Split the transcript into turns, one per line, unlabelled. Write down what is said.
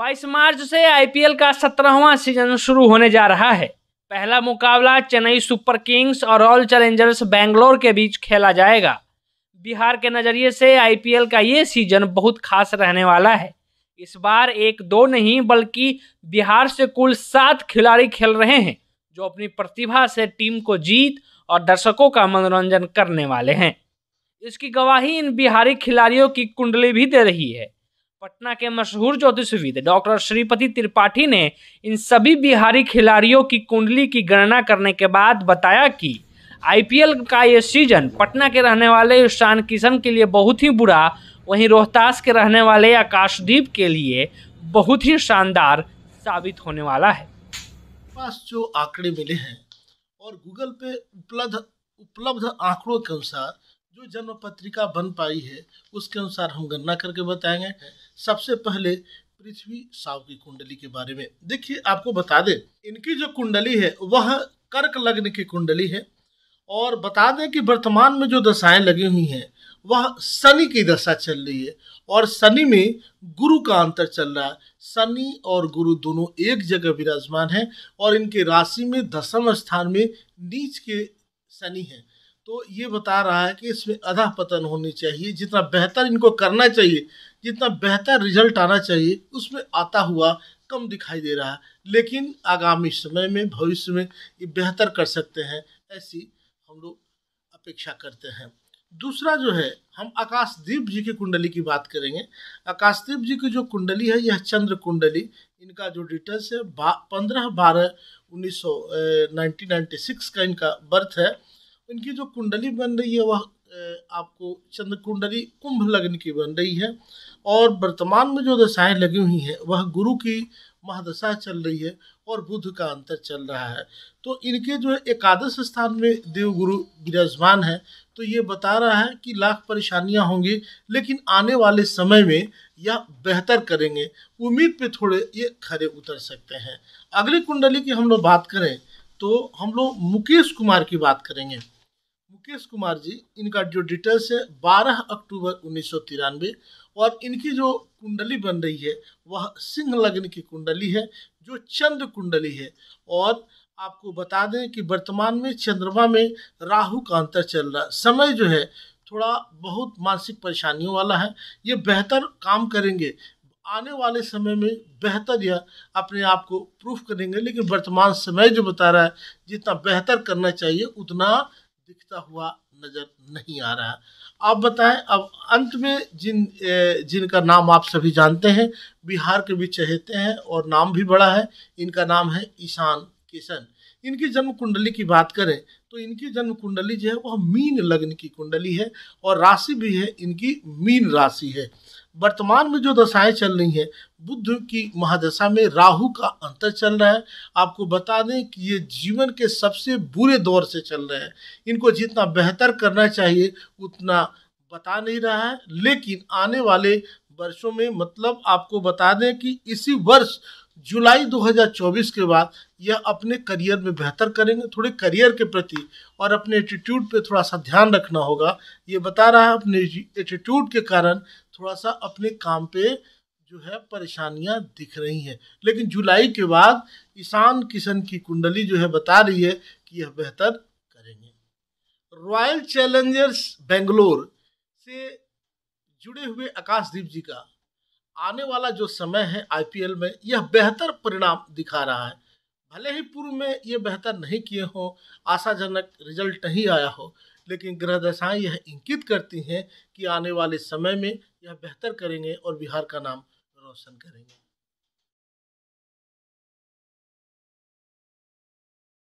22 मार्च से आईपीएल का सत्रहवां सीजन शुरू होने जा रहा है पहला मुकाबला चेन्नई सुपर किंग्स और रॉयल चैलेंजर्स बेंगलोर के बीच खेला जाएगा बिहार के नज़रिए से आईपीएल का ये सीजन बहुत खास रहने वाला है इस बार एक दो नहीं बल्कि बिहार से कुल सात खिलाड़ी खेल रहे हैं जो अपनी प्रतिभा से टीम को जीत और दर्शकों का मनोरंजन करने वाले हैं इसकी गवाही इन बिहारी खिलाड़ियों की कुंडली भी दे रही है पटना के मशहूर ज्योतिषविद डॉक्टर श्रीपति त्रिपाठी ने इन सभी बिहारी खिलाड़ियों की कुंडली की गणना करने के बाद बताया कि आईपीएल का ये सीजन पटना के रहने वाले ईशान किशन के लिए बहुत ही बुरा वहीं रोहतास के रहने वाले आकाशदीप के लिए बहुत ही शानदार साबित होने वाला है
पास जो आंकड़े मिले हैं और गूगल पे उपलब्ध उपलब्ध आंकड़ों के अनुसार जो जन्म पत्रिका बन पाई है उसके अनुसार हम गणना करके बताएंगे सबसे पहले पृथ्वी साव की कुंडली के बारे में देखिए आपको बता दें इनकी जो कुंडली है वह कर्क लग्न की कुंडली है और बता दें कि वर्तमान में जो दशाएं लगी हुई हैं वह शनि की दशा चल रही है और शनि में गुरु का अंतर चल रहा है शनि और गुरु दोनों एक जगह विराजमान है और इनके राशि में दसम स्थान में नीच के शनि है तो ये बता रहा है कि इसमें अधा पतन होनी चाहिए जितना बेहतर इनको करना चाहिए जितना बेहतर रिजल्ट आना चाहिए उसमें आता हुआ कम दिखाई दे रहा है लेकिन आगामी समय में भविष्य में ये बेहतर कर सकते हैं ऐसी हम लोग अपेक्षा करते हैं दूसरा जो है हम आकाशदीप जी की कुंडली की बात करेंगे आकाशदीप जी की जो कुंडली है यह चंद्र कुंडली इनका जो डिटेल्स है पंद्रह बारह उन्नीस सौ नाइनटीन नाइन्टी सिक्स का इनका बर्थ है इनकी जो कुंडली बन रही है वह आपको चंद्र कुंडली कुंभ लग्न की बन रही है और वर्तमान में जो दशाएं लगी हुई हैं वह गुरु की महादशा चल रही है और बुध का अंतर चल रहा है तो इनके जो एकादश स्थान में देवगुरु विराजमान है तो ये बता रहा है कि लाख परेशानियां होंगी लेकिन आने वाले समय में यह बेहतर करेंगे उम्मीद पे थोड़े ये खरे उतर सकते हैं अगली कुंडली की हम लोग बात करें तो हम लोग मुकेश कुमार की बात करेंगे मुकेश कुमार जी इनका जो डिटेल्स है 12 अक्टूबर उन्नीस और इनकी जो कुंडली बन रही है वह सिंह लग्न की कुंडली है जो चंद्र कुंडली है और आपको बता दें कि वर्तमान में चंद्रमा में राहु का अंतर चल रहा है समय जो है थोड़ा बहुत मानसिक परेशानियों वाला है ये बेहतर काम करेंगे आने वाले समय में बेहतर यह अपने आप को प्रूफ करेंगे लेकिन वर्तमान समय जो बता रहा है जितना बेहतर करना चाहिए उतना दिखता हुआ नजर नहीं आ रहा आप बताएं अब अंत में जिन जिनका नाम आप सभी जानते हैं बिहार के भी चहेते हैं और नाम भी बड़ा है इनका नाम है ईशान किशन इनकी जन्म कुंडली की बात करें तो इनकी जन्म कुंडली जो है वह मीन लग्न की कुंडली है और राशि भी है इनकी मीन राशि है वर्तमान में जो दशाएं चल रही हैं बुद्ध की महादशा में राहु का अंतर चल रहा है आपको बता दें कि ये जीवन के सबसे बुरे दौर से चल रहे हैं इनको जितना बेहतर करना चाहिए उतना बता नहीं रहा है लेकिन आने वाले वर्षों में मतलब आपको बता दें कि इसी वर्ष जुलाई 2024 के बाद यह अपने करियर में बेहतर करेंगे थोड़े करियर के प्रति और अपने एटीट्यूड पे थोड़ा सा ध्यान रखना होगा ये बता रहा है अपने एटीट्यूड के कारण थोड़ा सा अपने काम पे जो है परेशानियां दिख रही हैं लेकिन जुलाई के बाद ईशान किशन की कुंडली जो है बता रही है कि यह बेहतर करेंगे रॉयल चैलेंजर्स बेंगलोर से जुड़े हुए आकाशदीप जी का आने वाला जो समय है आईपीएल में यह बेहतर परिणाम दिखा रहा है भले ही पूर्व में ये बेहतर नहीं किए हों आशाजनक रिजल्ट नहीं आया हो लेकिन ग्रह दशाएँ यह इंकित करती हैं कि आने वाले समय में यह बेहतर करेंगे और बिहार का नाम रोशन करेंगे